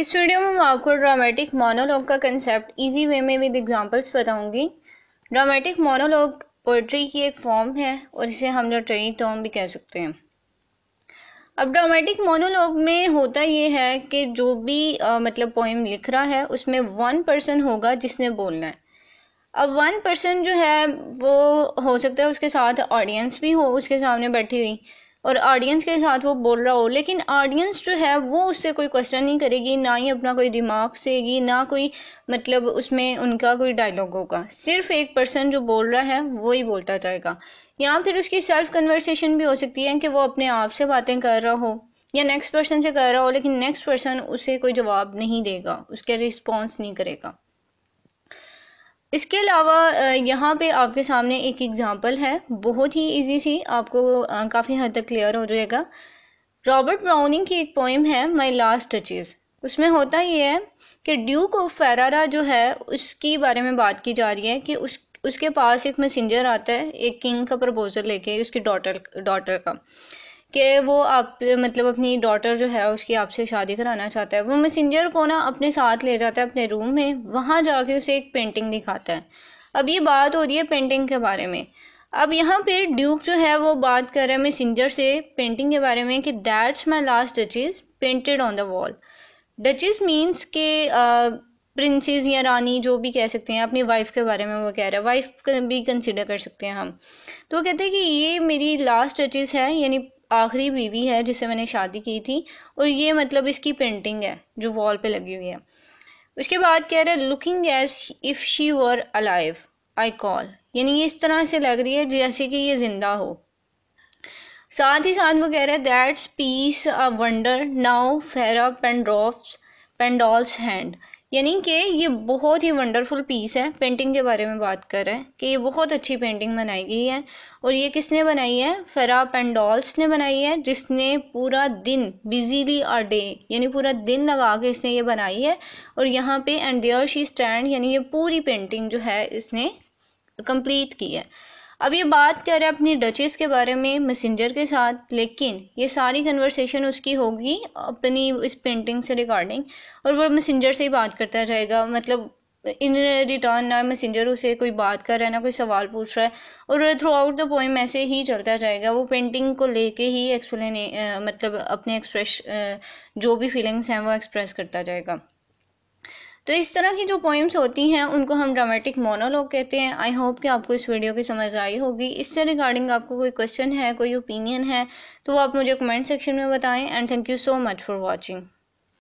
इस वीडियो में मैं आपको ड्रामेटिक मोनोलॉग का कंसेप्ट इजी वे में विद एग्जांपल्स बताऊंगी ड्रामेटिक मोनोलॉग पोइट्री की एक फॉर्म है और इसे हम लिटरेरी टर्म भी कह सकते हैं अब ड्रामेटिक मोनोलॉग में होता ये है कि जो भी आ, मतलब पोइम लिख रहा है उसमें वन पर्सन होगा जिसने बोलना है अब वन पर्सन जो है वो हो सकता है उसके साथ ऑडियंस भी हो उसके सामने बैठी हुई और ऑडियंस के साथ वो बोल रहा हो लेकिन ऑडियंस जो है वो उससे कोई क्वेश्चन नहीं करेगी ना ही अपना कोई दिमाग सेगी ना कोई मतलब उसमें उनका कोई डायलॉग होगा सिर्फ एक पर्सन जो बोल रहा है वो ही बोलता जाएगा या फिर उसकी सेल्फ कन्वर्सेशन भी हो सकती है कि वो अपने आप से बातें कर रहा हो या नेक्स्ट पर्सन से कर रहा हो लेकिन नेक्स्ट पर्सन उसे कोई जवाब नहीं देगा उसके रिस्पॉन्स नहीं करेगा इसके अलावा यहाँ पे आपके सामने एक एग्ज़ाम्पल है बहुत ही इजी सी आपको काफ़ी हद तक क्लियर हो जाएगा रॉबर्ट ब्राउनिंग की एक पोइम है माई लास्ट टचेज़ उसमें होता ये है कि ड्यूक ऑफ फेरारा जो है उसकी बारे में बात की जा रही है कि उस उसके पास एक मैसेंजर आता है एक किंग का प्रपोज़ल लेके उसकी डॉटर डॉटर का कि वो आप मतलब अपनी डॉटर जो है उसकी आपसे शादी कराना चाहता है वो मैसेंजर को ना अपने साथ ले जाता है अपने रूम में वहाँ जाके उसे एक पेंटिंग दिखाता है अब ये बात हो रही है पेंटिंग के बारे में अब यहाँ पे ड्यूक जो है वो बात कर रहा है मैसेंजर से पेंटिंग के बारे में कि that's my last duchess painted on the wall duchess means के प्रिंसेस या रानी जो भी कह सकते हैं अपनी वाइफ के बारे में वो कह रहा है वाइफ भी कंसिडर कर सकते हैं हम तो कहते हैं कि ये मेरी लास्ट टचेस है यानी आखिरी बीवी है जिससे मैंने शादी की थी और ये मतलब इसकी पेंटिंग है जो वॉल पे लगी हुई है उसके बाद कह रहे looking as if she were alive I call यानी ये इस तरह से लग रही है जैसे कि ये ज़िंदा हो साथ ही साथ वो कह रहे हैं that's piece a wonder now Fra Pandolf's Pandolf's hand यानी कि ये बहुत ही वंडरफुल पीस है पेंटिंग के बारे में बात कर रहे हैं कि ये बहुत अच्छी पेंटिंग बनाई गई है और ये किसने बनाई है फरा पेंडॉल्स ने बनाई है जिसने पूरा दिन बिजीली अ डे यानी पूरा दिन लगा के इसने ये बनाई है और यहाँ पे एंड देयर शी स्टैंड यानी ये पूरी पेंटिंग जो है इसने कंप्लीट की है अब ये बात कर रहे हैं अपनी डचेस के बारे में मैसेंजर के साथ लेकिन ये सारी कन्वर्सेशन उसकी होगी अपनी इस पेंटिंग से रिगार्डिंग और वो मैसेंजर से ही बात करता रहेगा मतलब इन रिटर्न ना मैसेंजर उसे कोई बात कर रहा है ना कोई सवाल पूछ रहा है और थ्रू आउट द पोइम ऐसे ही चलता जाएगा वो पेंटिंग को लेके ही एक्सप्लेन मतलब अपने एक्सप्रेस जो भी फीलिंग्स हैं वो एक्सप्रेस करता जाएगा तो इस तरह की जो पोइम्स होती हैं उनको हम ड्रामेटिक मोनोलॉग कहते हैं आई होप कि आपको इस वीडियो की समझ आई होगी इससे रिगार्डिंग आपको कोई क्वेश्चन है कोई ओपिनियन है तो आप मुझे कमेंट सेक्शन में बताएं and thank you so much for watching